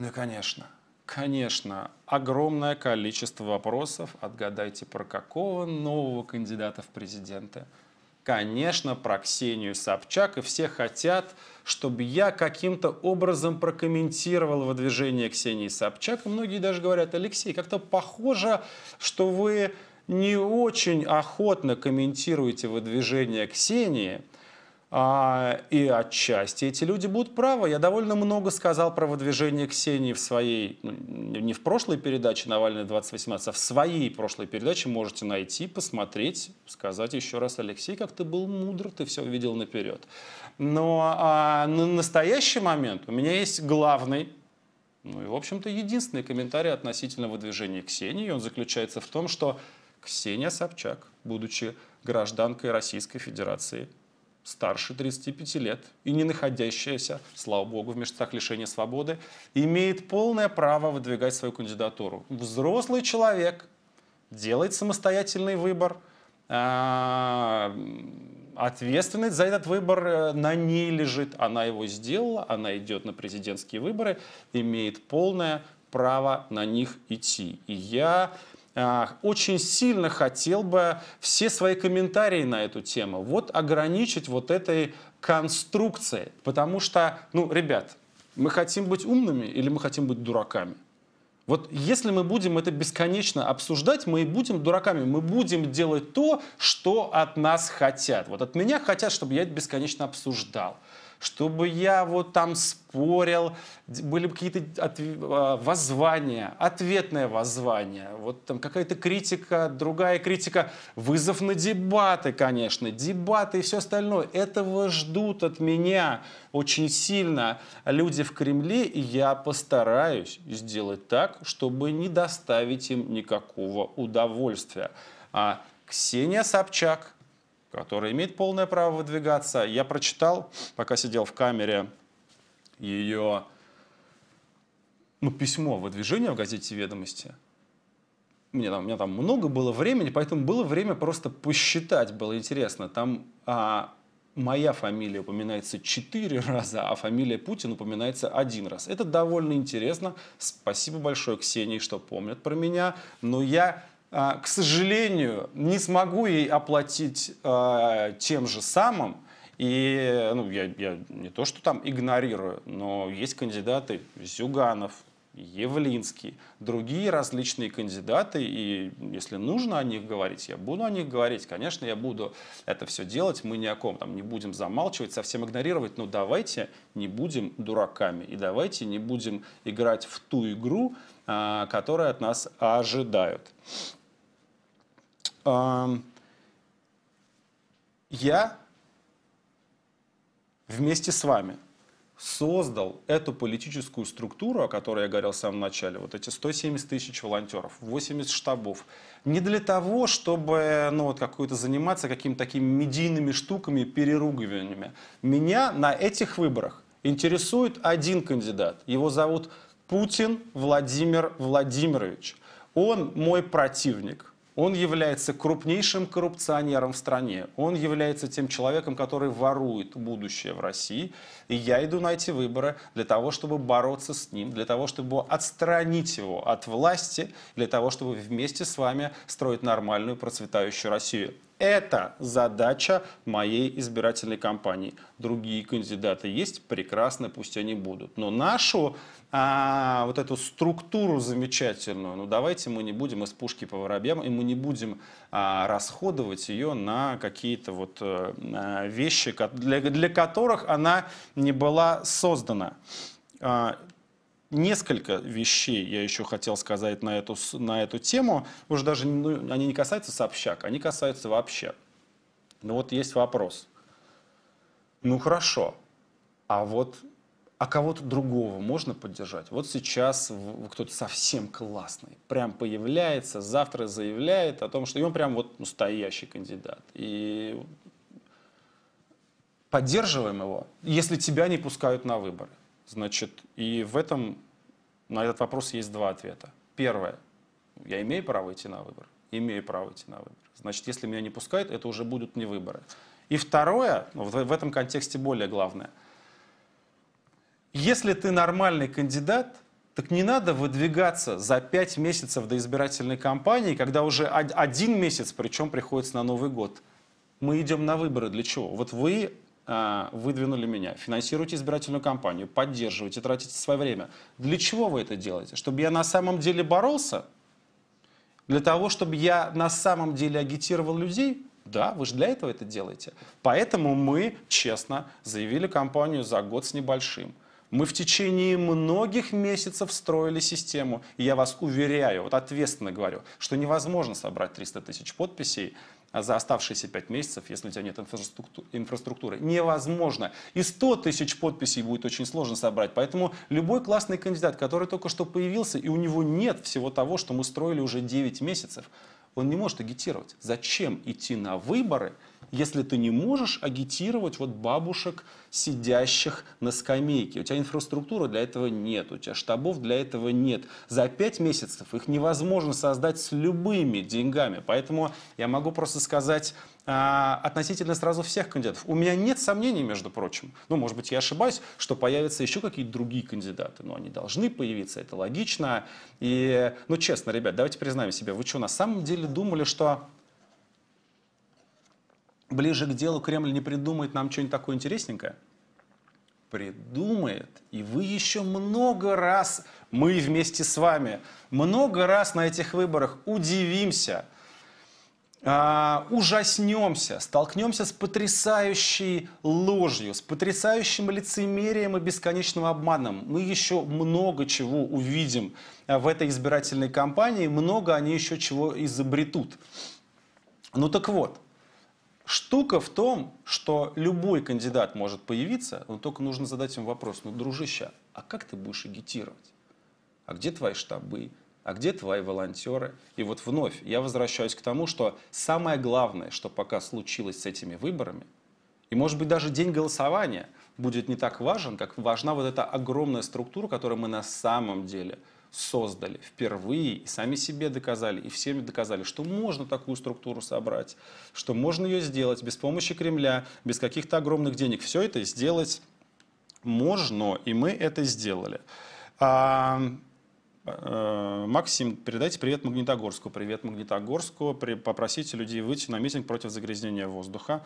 Ну конечно, конечно, огромное количество вопросов. Отгадайте, про какого нового кандидата в президенты. Конечно, про Ксению Собчак, и все хотят, чтобы я каким-то образом прокомментировал выдвижение Ксении Собчак. многие даже говорят, Алексей, как-то похоже, что вы не очень охотно комментируете выдвижение Ксении – а, и отчасти эти люди будут правы. Я довольно много сказал про выдвижение Ксении в своей, ну, не в прошлой передаче Навальный 2018, а в своей прошлой передаче можете найти, посмотреть, сказать еще раз, Алексей, как ты был мудр, ты все видел наперед. Но а, на настоящий момент у меня есть главный ну и, в общем-то, единственный комментарий относительно выдвижения Ксении, он заключается в том, что Ксения Собчак, будучи гражданкой Российской Федерации, старше 35 лет и не находящаяся, слава богу, в местах лишения свободы, имеет полное право выдвигать свою кандидатуру. Взрослый человек делает самостоятельный выбор, а, ответственность за этот выбор э, на ней лежит. Она его сделала, она идет на президентские выборы, имеет полное право на них идти. И я а, очень сильно хотел бы все свои комментарии на эту тему вот ограничить вот этой конструкцией. Потому что, ну, ребят, мы хотим быть умными или мы хотим быть дураками? Вот если мы будем это бесконечно обсуждать, мы и будем дураками. Мы будем делать то, что от нас хотят. Вот от меня хотят, чтобы я это бесконечно обсуждал чтобы я вот там спорил, были какие-то от, а, воззвания, ответное воззвание, вот там какая-то критика, другая критика, вызов на дебаты, конечно, дебаты и все остальное. Этого ждут от меня очень сильно люди в Кремле, и я постараюсь сделать так, чтобы не доставить им никакого удовольствия. А Ксения Собчак – которая имеет полное право выдвигаться. Я прочитал, пока сидел в камере, ее ну, письмо выдвижения в газете «Ведомости». Мне там, у меня там много было времени, поэтому было время просто посчитать, было интересно. Там а, моя фамилия упоминается четыре раза, а фамилия Путин упоминается один раз. Это довольно интересно. Спасибо большое Ксении, что помнят про меня. Но я а, к сожалению, не смогу ей оплатить э, тем же самым. И ну, я, я не то, что там игнорирую, но есть кандидаты Зюганов, Евлинский, другие различные кандидаты, и если нужно о них говорить, я буду о них говорить. Конечно, я буду это все делать, мы ни о ком там не будем замалчивать, совсем игнорировать, но давайте не будем дураками, и давайте не будем играть в ту игру, а, которая от нас ожидают я вместе с вами создал эту политическую структуру, о которой я говорил в самом начале, вот эти 170 тысяч волонтеров, 80 штабов, не для того, чтобы ну, вот какую-то заниматься какими-то такими медийными штуками, переругиваниями. Меня на этих выборах интересует один кандидат. Его зовут Путин Владимир Владимирович. Он мой противник. Он является крупнейшим коррупционером в стране. Он является тем человеком, который ворует будущее в России. И я иду на эти выборы для того, чтобы бороться с ним, для того, чтобы отстранить его от власти, для того, чтобы вместе с вами строить нормальную процветающую Россию. Это задача моей избирательной кампании. Другие кандидаты есть, прекрасно, пусть они будут. Но нашу а, вот эту структуру замечательную, ну давайте мы не будем из пушки по воробьям, и мы не будем а, расходовать ее на какие-то вот э, а, вещи, для, для которых она не была создана. А, Несколько вещей я еще хотел сказать на эту, на эту тему. Уже даже ну, они не касаются сообщак, они касаются вообще. Но ну, вот есть вопрос. Ну хорошо, а вот а кого-то другого можно поддержать? Вот сейчас кто-то совсем классный, прям появляется, завтра заявляет о том, что он прям вот настоящий кандидат. И поддерживаем его, если тебя не пускают на выборы. Значит, и в этом, на этот вопрос есть два ответа. Первое, я имею право идти на выбор? Имею право идти на выбор. Значит, если меня не пускают, это уже будут не выборы. И второе, ну, в этом контексте более главное. Если ты нормальный кандидат, так не надо выдвигаться за пять месяцев до избирательной кампании, когда уже один месяц, причем приходится на Новый год. Мы идем на выборы для чего? Вот вы Э, выдвинули меня. Финансируйте избирательную кампанию, поддерживайте, тратите свое время. Для чего вы это делаете? Чтобы я на самом деле боролся? Для того, чтобы я на самом деле агитировал людей? Да, вы же для этого это делаете. Поэтому мы, честно, заявили кампанию за год с небольшим. Мы в течение многих месяцев строили систему. И я вас уверяю, вот ответственно говорю, что невозможно собрать 300 тысяч подписей а за оставшиеся 5 месяцев, если у тебя нет инфраструктуры. Невозможно. И 100 тысяч подписей будет очень сложно собрать. Поэтому любой классный кандидат, который только что появился, и у него нет всего того, что мы строили уже 9 месяцев, он не может агитировать. Зачем идти на выборы, если ты не можешь агитировать вот бабушек, сидящих на скамейке. У тебя инфраструктуры для этого нет, у тебя штабов для этого нет. За пять месяцев их невозможно создать с любыми деньгами. Поэтому я могу просто сказать а, относительно сразу всех кандидатов. У меня нет сомнений, между прочим. Ну, может быть, я ошибаюсь, что появятся еще какие-то другие кандидаты. Но они должны появиться, это логично. И, ну, честно, ребят, давайте признаем себе, вы что, на самом деле думали, что ближе к делу Кремль не придумает нам что-нибудь такое интересненькое? Придумает. И вы еще много раз, мы вместе с вами, много раз на этих выборах удивимся, а, ужаснемся, столкнемся с потрясающей ложью, с потрясающим лицемерием и бесконечным обманом. Мы еще много чего увидим а, в этой избирательной кампании, много они еще чего изобретут. Ну так вот, Штука в том, что любой кандидат может появиться, но только нужно задать им вопрос, ну, дружище, а как ты будешь агитировать? А где твои штабы? А где твои волонтеры? И вот вновь я возвращаюсь к тому, что самое главное, что пока случилось с этими выборами, и, может быть, даже день голосования будет не так важен, как важна вот эта огромная структура, которую мы на самом деле – создали впервые и сами себе доказали, и всем доказали, что можно такую структуру собрать, что можно ее сделать без помощи Кремля, без каких-то огромных денег. Все это сделать можно, и мы это сделали. А, Э, Максим, передайте привет Магнитогорску. Привет Магнитогорску. попросите людей выйти на митинг против загрязнения воздуха.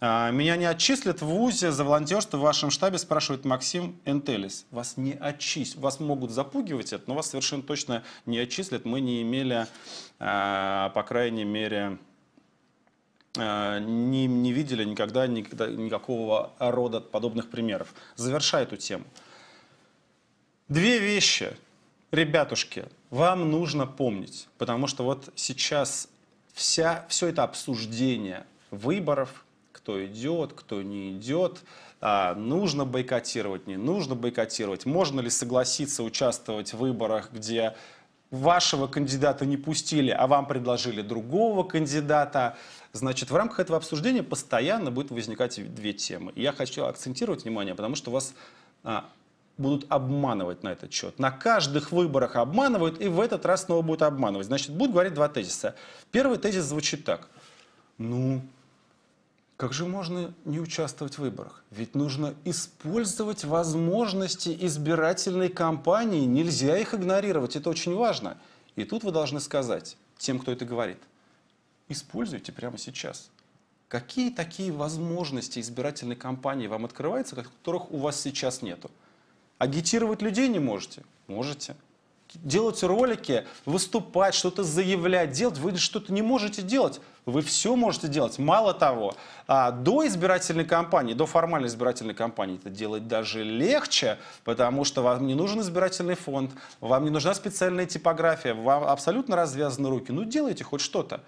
Э, меня не отчислят в ВУЗе за волонтерство в вашем штабе, спрашивает Максим Энтелис. Вас не отчислят. Вас могут запугивать это, но вас совершенно точно не отчислят. Мы не имели, э, по крайней мере, не, не видели никогда, никогда никакого рода подобных примеров. Завершаю эту тему. Две вещи – ребятушки, вам нужно помнить, потому что вот сейчас вся, все это обсуждение выборов, кто идет, кто не идет, а, нужно бойкотировать, не нужно бойкотировать, можно ли согласиться участвовать в выборах, где вашего кандидата не пустили, а вам предложили другого кандидата. Значит, в рамках этого обсуждения постоянно будут возникать две темы. я хочу акцентировать внимание, потому что у вас а, будут обманывать на этот счет. На каждых выборах обманывают, и в этот раз снова будут обманывать. Значит, будут говорить два тезиса. Первый тезис звучит так. Ну, как же можно не участвовать в выборах? Ведь нужно использовать возможности избирательной кампании, нельзя их игнорировать, это очень важно. И тут вы должны сказать тем, кто это говорит, используйте прямо сейчас. Какие такие возможности избирательной кампании вам открываются, которых у вас сейчас нету? Агитировать людей не можете? Можете. Делать ролики, выступать, что-то заявлять, делать. Вы что-то не можете делать. Вы все можете делать. Мало того, а, до избирательной кампании, до формальной избирательной кампании это делать даже легче, потому что вам не нужен избирательный фонд, вам не нужна специальная типография, вам абсолютно развязаны руки. Ну, делайте хоть что-то.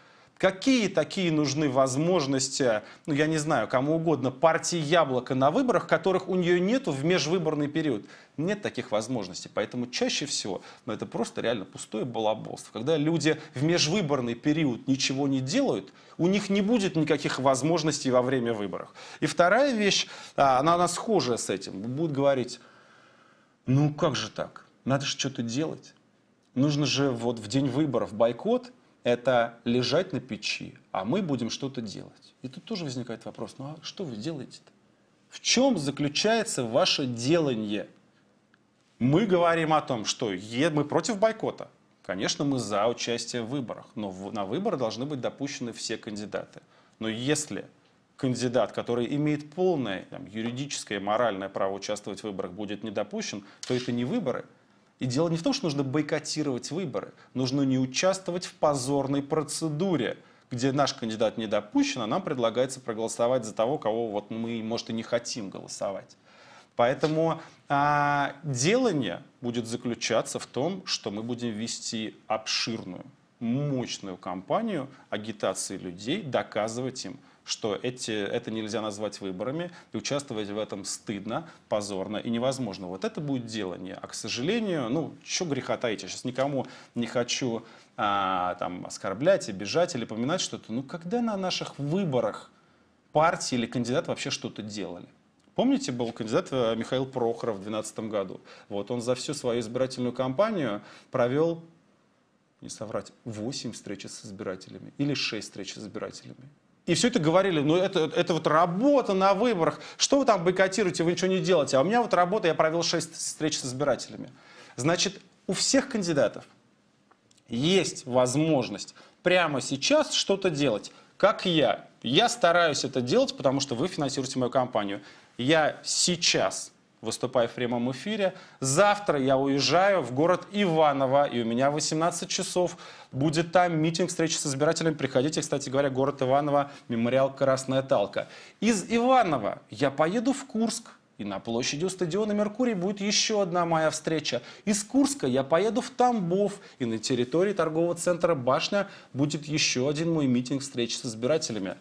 Какие такие нужны возможности, ну я не знаю, кому угодно, партии яблоко на выборах, которых у нее нету в межвыборный период? Нет таких возможностей. Поэтому чаще всего ну, это просто реально пустое балаболство. Когда люди в межвыборный период ничего не делают, у них не будет никаких возможностей во время выборов. И вторая вещь, а, она, она схожая с этим. Будут говорить, ну как же так? Надо же что-то делать. Нужно же вот в день выборов бойкот – это лежать на печи, а мы будем что-то делать. И тут тоже возникает вопрос, ну а что вы делаете-то? В чем заключается ваше делание? Мы говорим о том, что мы против бойкота. Конечно, мы за участие в выборах, но на выборы должны быть допущены все кандидаты. Но если кандидат, который имеет полное там, юридическое и моральное право участвовать в выборах, будет не допущен, то это не выборы – и дело не в том, что нужно бойкотировать выборы, нужно не участвовать в позорной процедуре, где наш кандидат не допущен, а нам предлагается проголосовать за того, кого вот мы, может, и не хотим голосовать. Поэтому а, делание будет заключаться в том, что мы будем вести обширную, мощную кампанию агитации людей, доказывать им, что эти, это нельзя назвать выборами, и участвовать в этом стыдно, позорно и невозможно. Вот это будет делание. А, к сожалению, ну, что греха таить, я сейчас никому не хочу а, там, оскорблять, обижать или поминать что-то. Ну, когда на наших выборах партии или кандидат вообще что-то делали? Помните, был кандидат э, Михаил Прохоров в 2012 году? Вот он за всю свою избирательную кампанию провел, не соврать, 8 встреч с избирателями или 6 встреч с избирателями. И все это говорили, ну это, это вот работа на выборах, что вы там бойкотируете, вы ничего не делаете. А у меня вот работа, я провел 6 встреч с избирателями. Значит, у всех кандидатов есть возможность прямо сейчас что-то делать, как я. Я стараюсь это делать, потому что вы финансируете мою компанию. Я сейчас выступаю в прямом эфире. Завтра я уезжаю в город Иваново, и у меня 18 часов будет там митинг, встреча с избирателями. Приходите, кстати говоря, город Иваново, мемориал «Красная Талка». Из Иваново я поеду в Курск, и на площади у стадиона «Меркурий» будет еще одна моя встреча. Из Курска я поеду в Тамбов, и на территории торгового центра «Башня» будет еще один мой митинг встречи с избирателями.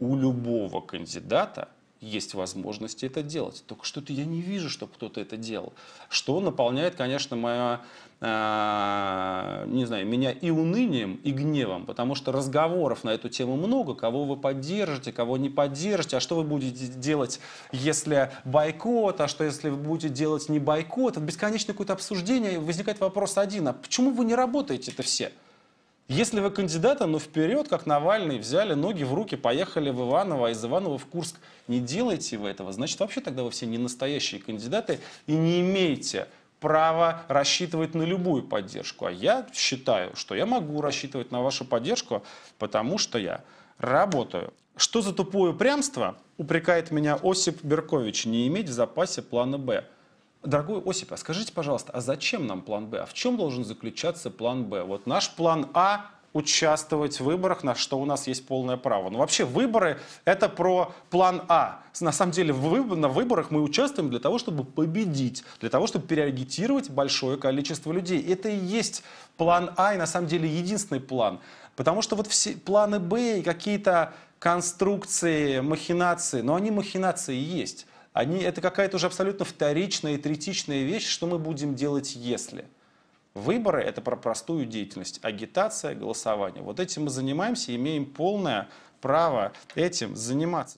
У любого кандидата – есть возможности это делать. Только что-то я не вижу, чтобы кто-то это делал. Что наполняет, конечно, мое, э, не знаю, меня и унынием, и гневом, потому что разговоров на эту тему много, кого вы поддержите, кого не поддержите, а что вы будете делать, если бойкот, а что если вы будете делать не бойкот. Это бесконечное какое-то обсуждение, возникает вопрос один, а почему вы не работаете это все? Если вы кандидата, но ну, вперед, как Навальный, взяли ноги в руки, поехали в Иваново, а из Иванова в Курск, не делайте вы этого, значит вообще тогда вы все не настоящие кандидаты и не имеете право рассчитывать на любую поддержку. А я считаю, что я могу рассчитывать на вашу поддержку, потому что я работаю. Что за тупое упрямство, упрекает меня Осип Беркович, не иметь в запасе плана «Б». Дорогой Осип, а скажите, пожалуйста, а зачем нам план Б? А в чем должен заключаться план Б? Вот наш план А участвовать в выборах, на что у нас есть полное право. Но ну, вообще выборы – это про план А. На самом деле на выборах мы участвуем для того, чтобы победить, для того, чтобы переагитировать большое количество людей. Это и есть план А, и на самом деле единственный план. Потому что вот все планы Б и какие-то конструкции, махинации, но они махинации и есть они, это какая-то уже абсолютно вторичная и третичная вещь, что мы будем делать, если. Выборы – это про простую деятельность, агитация, голосование. Вот этим мы занимаемся, и имеем полное право этим заниматься.